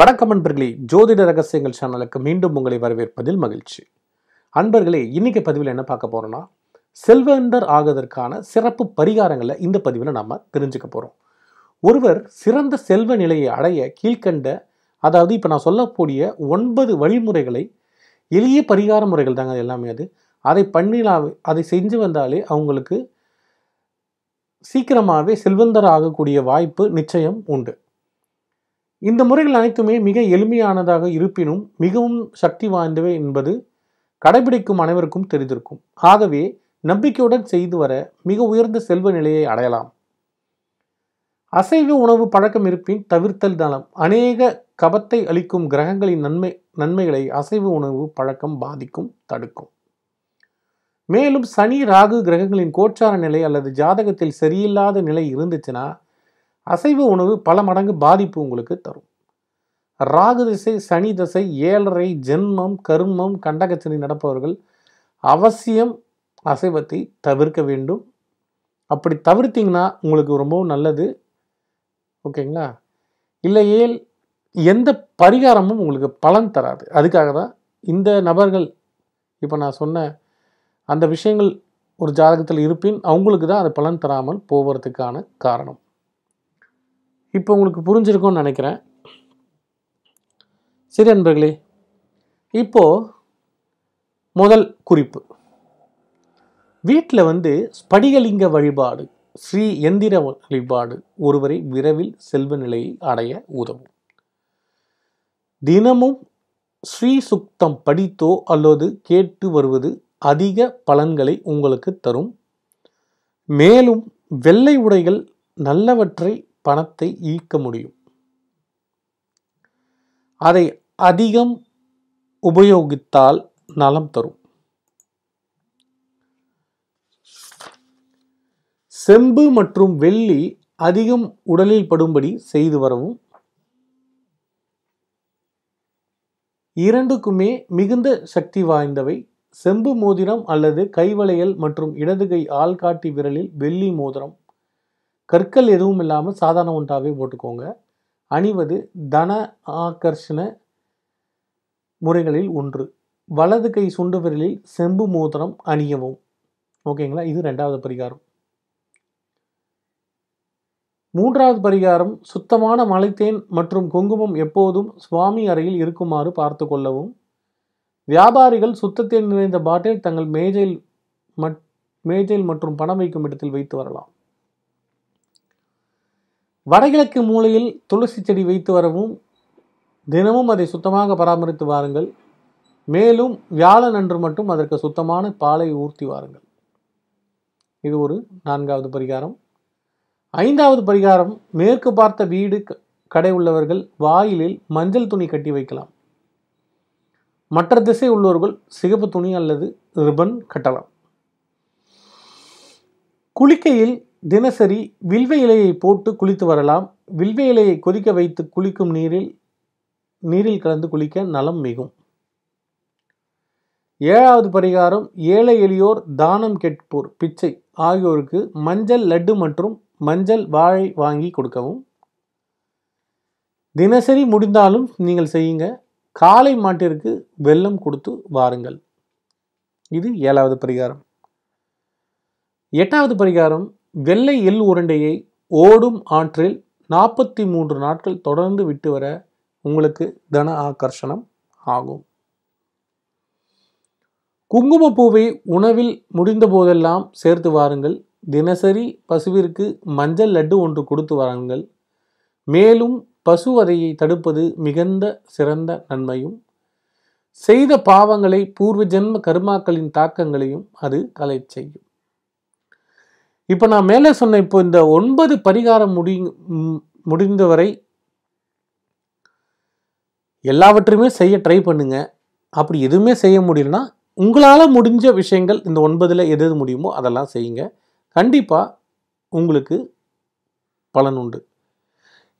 வணக்கம் அன்பர்களே ஜோதிட ரகசியங்கள் சேனலுக்கு மீண்டும் உங்களை வரவேற்பதில் மகிழ்ச்சி அன்பர்களே இன்னைக்கு பதிவில் என்ன பார்க்க போறோம்னா செல்வந்தர் ஆகுவதற்கான சிறப்பு பரிகாரங்களை இந்த பதிவில் நம்ம தெரிஞ்சுக்க போகிறோம் ஒருவர் சிறந்த செல்வ நிலையை அடைய கீழ்கண்ட அதாவது இப்போ நான் சொல்லக்கூடிய ஒன்பது வழிமுறைகளை எளிய பரிகார முறைகள் தாங்க எல்லாமே அது அதை பண்ணினாவே அதை செஞ்சு வந்தாலே அவங்களுக்கு சீக்கிரமாகவே செல்வந்தர் ஆகக்கூடிய வாய்ப்பு நிச்சயம் உண்டு இந்த முறைகள் அனைத்துமே மிக எளிமையானதாக இருப்பினும் மிகவும் சக்தி வாய்ந்தவை என்பது கடைபிடிக்கும் அனைவருக்கும் தெரிந்திருக்கும் ஆகவே நம்பிக்கையுடன் செய்து வர மிக உயர்ந்த செல்வ நிலையை அடையலாம் அசைவ உணவு பழக்கம் இருப்பின் தவிர்த்தல் தளம் அநேக கபத்தை அளிக்கும் கிரகங்களின் நன்மை நன்மைகளை அசைவ உணவு பழக்கம் பாதிக்கும் தடுக்கும் மேலும் சனி ராகு கிரகங்களின் கோச்சார நிலை அல்லது ஜாதகத்தில் சரியில்லாத நிலை இருந்துச்சுன்னா அசைவ உணவு பல மடங்கு பாதிப்பு உங்களுக்கு தரும் ராகு திசை சனி தசை ஏழரை ஜென்மம் கருமம் கண்டகச்சனை நடப்பவர்கள் அவசியம் அசைவத்தை தவிர்க்க வேண்டும் அப்படி தவிர்த்திங்கன்னா உங்களுக்கு ரொம்பவும் நல்லது ஓகேங்களா இல்லையே எந்த பரிகாரமும் உங்களுக்கு பலன் தராது அதுக்காக தான் இந்த நபர்கள் இப்போ நான் சொன்ன அந்த விஷயங்கள் ஒரு ஜாதகத்தில் இருப்பின் அவங்களுக்கு தான் அது பலன் தராமல் போவதுக்கான காரணம் இப்போ உங்களுக்கு புரிஞ்சிருக்கோன்னு நினைக்கிறேன் சரி அன்பர்களே இப்போது முதல் குறிப்பு வீட்டில் வந்து ஸ்படிகலிங்க வழிபாடு ஸ்ரீ எந்திர வழிபாடு ஒருவரை விரைவில் செல்வ நிலையை அடைய உதவும் தினமும் ஸ்ரீ சுக்தம் படித்தோ அல்லது கேட்டு வருவது அதிக பலன்களை உங்களுக்கு தரும் மேலும் வெள்ளை உடைகள் நல்லவற்றை பணத்தை ஈர்க்க முடியும் அதை அதிகம் உபயோகித்தால் நலம் தரும் செம்பு மற்றும் வெள்ளி அதிகம் உடலில் படும்படி செய்து வரவும் இரண்டுக்குமே மிகுந்த சக்தி வாய்ந்தவை செம்பு மோதிரம் அல்லது கைவளையல் மற்றும் இடதுகை ஆள்காட்டி விரலில் வெள்ளி மோதிரம் கற்கள் எதுவும் இல்லாமல் சாதாரண ஒன்றாகவே போட்டுக்கோங்க அணிவது தன ஆகர்ஷண முறைகளில் ஒன்று வலது கை சுண்டு விரலில் செம்பு மோதிரம் அணியவும் ஓகேங்களா இது ரெண்டாவது பரிகாரம் மூன்றாவது பரிகாரம் சுத்தமான மலைத்தேன் மற்றும் குங்குமம் எப்போதும் சுவாமி அறையில் இருக்குமாறு பார்த்து கொள்ளவும் வியாபாரிகள் சுத்தத்தேன் நிறைந்த பாட்டில் தங்கள் மேஜையில் மேஜையில் மற்றும் பணம் வைக்கும் இடத்தில் வைத்து வரலாம் வடகிழக்கு மூலையில் துளசி செடி வைத்து வரவும் தினமும் அதை சுத்தமாக பராமரித்து வாருங்கள் மேலும் வியாழன் அன்று மட்டும் அதற்கு சுத்தமான பாலை ஊர்த்தி வாருங்கள் இது ஒரு நான்காவது பரிகாரம் ஐந்தாவது பரிகாரம் மேற்கு பார்த்த வீடு கடை உள்ளவர்கள் வாயிலில் மஞ்சள் துணி கட்டி வைக்கலாம் மற்ற திசை உள்ளவர்கள் சிகப்பு துணி அல்லது ரிபன் கட்டலாம் குளிக்கையில் தினசரி வில்வ இலையை போட்டு குளித்து வரலாம் வில்வ இலையை கொதிக்க வைத்து குளிக்கும் நீரில் நீரில் கலந்து குளிக்க நலம் மிகும் ஏழாவது பரிகாரம் ஏழை எளியோர் தானம் கேட்போர் பிச்சை ஆகியோருக்கு மஞ்சள் லட்டு மற்றும் மஞ்சள் வாழை வாங்கி கொடுக்கவும் தினசரி முடிந்தாலும் நீங்கள் செய்யுங்க காலை மாட்டிற்கு வெள்ளம் கொடுத்து வாருங்கள் இது ஏழாவது பரிகாரம் எட்டாவது பரிகாரம் வெள்ளை எள் உருண்டையை ஓடும் ஆற்றில் நாற்பத்தி மூன்று நாட்கள் தொடர்ந்து விட்டு வர உங்களுக்கு தன ஆகர்ஷணம் ஆகும் குங்குமப்பூவை உணவில் முடிந்த போதெல்லாம் சேர்த்து வாருங்கள் தினசரி பசுவிற்கு மஞ்சள் லட்டு ஒன்று கொடுத்து வாருங்கள் மேலும் பசுவதையை தடுப்பது மிகுந்த சிறந்த நன்மையும் செய்த பாவங்களை பூர்வ ஜென்ம கருமாக்களின் தாக்கங்களையும் அது கலை செய்யும் இப்போ நான் மேலே சொன்ன இப்போ இந்த ஒன்பது பரிகாரம் முடி முடிந்தவரை எல்லாவற்றையுமே செய்ய ட்ரை பண்ணுங்க அப்படி எதுவுமே செய்ய முடியலன்னா உங்களால் முடிஞ்ச விஷயங்கள் இந்த ஒன்பதில் எது எது முடியுமோ அதெல்லாம் செய்யுங்க கண்டிப்பாக உங்களுக்கு பலன் உண்டு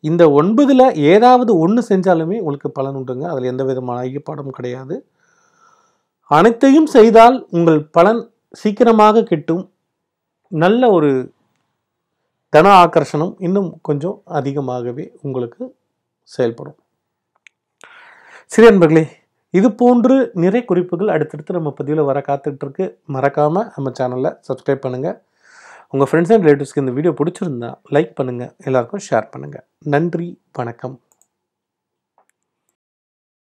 இந்த ஒன்பதில் ஏதாவது ஒன்று செஞ்சாலுமே உங்களுக்கு பலன் உண்டுங்க அதில் எந்த விதமான ஐயப்பாடும் கிடையாது அனைத்தையும் செய்தால் உங்கள் பலன் சீக்கிரமாக கிட்டும் நல்ல ஒரு தன ஆக்கர்ஷணம் இன்னும் கொஞ்சம் அதிகமாகவே உங்களுக்கு செயல்படும் சரி அன்பர்களே இது போன்று நிறை குறிப்புகள் அடுத்தடுத்து நம்ம பதிவில் வர காத்துட்ருக்கு மறக்காமல் நம்ம சேனலில் சப்ஸ்கிரைப் பண்ணுங்கள் உங்கள் ஃப்ரெண்ட்ஸ் அண்ட் ரிலேட்டிவ்ஸ்க்கு இந்த வீடியோ பிடிச்சிருந்தா லைக் பண்ணுங்கள் எல்லாருக்கும் ஷேர் பண்ணுங்கள் நன்றி வணக்கம்